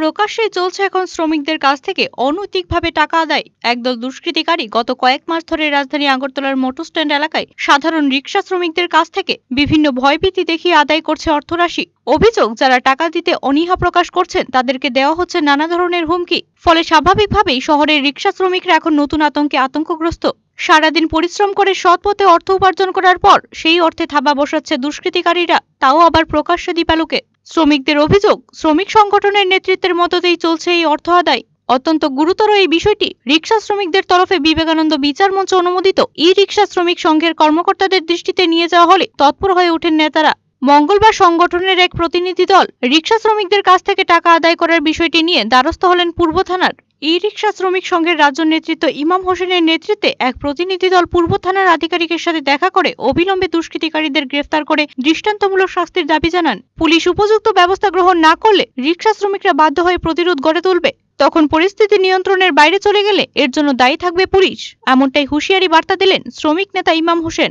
প্রকাশ্যে চলছে এখন শ্রমিকদের কাছ থেকে অনৈতিকভাবে টাকা আদায় একদল দুষ্কৃতিকারী গত কয়েক মাস ধরে রাজধানী আগরতলার মোটর স্ট্যান্ড এলাকায় সাধারণ রিক্সা শ্রমিকদের কাছ থেকে বিভিন্ন ভয়ভীতি দেখিয়ে আদায় করছে অর্থরাশি অভিযোগ যারা টাকা দিতে অনীহা প্রকাশ করছেন তাদেরকে দেওয়া হচ্ছে নানা ধরনের হুমকি ফলে স্বাভাবিকভাবেই শহরের রিক্সা শ্রমিকরা এখন নতুন আতঙ্কে আতঙ্কগ্রস্ত সারাদিন পরিশ্রম করে সৎ পথে অর্থ উপার্জন করার পর সেই অর্থে থাবা বসাচ্ছে দুষ্কৃতিকারীরা তাও আবার প্রকাশ্যে দীপালুকে শ্রমিকদের অভিযোগ শ্রমিক সংগঠনের নেতৃত্বের মততেই চলছে এই অর্থ আদায় অত্যন্ত গুরুতর এই বিষয়টি রিক্সা শ্রমিকদের তরফে বিবেকানন্দ বিচার মঞ্চ অনুমোদিত ই রিক্সা শ্রমিক সংঘের কর্মকর্তাদের দৃষ্টিতে নিয়ে যাওয়া হলে তৎপর হয়ে ওঠেন নেতারা মঙ্গলবার সংগঠনের এক প্রতিনিধি দল রিক্সা শ্রমিকদের কাছ থেকে টাকা আদায় করার বিষয়টি নিয়ে দ্বারস্থ হলেন পূর্ব থানার ই রিক্সা শ্রমিক সংঘের রাজ্য নেতৃত্ব ইমাম হোসেনের নেতৃত্বে এক প্রতিনিধি দল পূর্ব থানার আধিকারিকের সাথে দেখা করে অবিলম্বে দুষ্কৃতিকারীদের গ্রেফতার করে দৃষ্টান্তমূলক শাস্তির দাবি জানান পুলিশ উপযুক্ত ব্যবস্থা গ্রহণ না করলে রিক্সা শ্রমিকরা বাধ্য হয়ে প্রতিরোধ গড়ে তুলবে তখন পরিস্থিতি নিয়ন্ত্রণের বাইরে চলে গেলে এর জন্য দায়ী থাকবে পুলিশ এমনটাই হুঁশিয়ারি বার্তা দিলেন শ্রমিক নেতা ইমাম হোসেন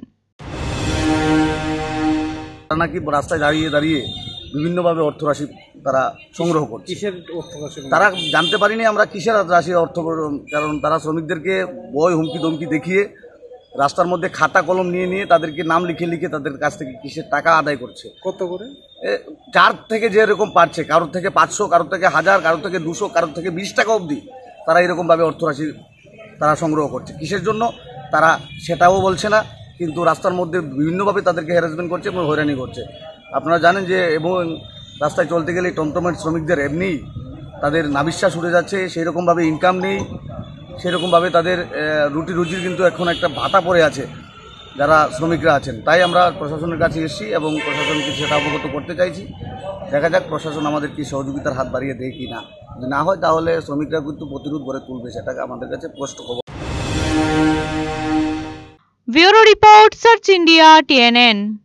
তারা নাকি রাস্তায় দাঁড়িয়ে দাঁড়িয়ে বিভিন্নভাবে অর্থরাশি তারা সংগ্রহ করছে কিসের অর্থরাশি তারা জানতে পারিনি আমরা কিসের রাশি অর্থ কারণ তারা শ্রমিকদেরকে বয় হুমকি ধমকি দেখিয়ে রাস্তার মধ্যে খাতা কলম নিয়ে নিয়ে তাদেরকে নাম লিখে লিখে তাদের কাছ থেকে কিসের টাকা আদায় করছে কত করে চার থেকে যেরকম পারছে কারোর থেকে পাঁচশো কারোর থেকে হাজার কারোর থেকে দুশো কারোর থেকে বিশ টাকা অবধি তারা এরকমভাবে অর্থরাশি তারা সংগ্রহ করছে কিসের জন্য তারা সেটাও বলছে না কিন্তু রাস্তার মধ্যে বিভিন্নভাবে তাদেরকে হ্যারাসমেন্ট করছে এবং হয়রানি করছে আপনারা জানেন যে এবং রাস্তায় চলতে গেলে টমটমের শ্রমিকদের এমনি তাদের নাবিশ্বাস উঠে যাচ্ছে সেই রকমভাবে ইনকাম নেই সেরকমভাবে তাদের রুটি রুজির কিন্তু এখন একটা ভাতা পড়ে আছে যারা শ্রমিকরা আছেন তাই আমরা প্রশাসনের কাছে এসেছি এবং প্রশাসনকে সেটা অবগত করতে চাইছি দেখা যাক প্রশাসন আমাদের কি সহযোগিতার হাত বাড়িয়ে দেয় কি না যদি না হয় তাহলে শ্রমিকরা কিন্তু প্রতিরোধ করে তুলবে সেটাকে আমাদের কাছে প্রশ্ন Bureau Report Search India TNN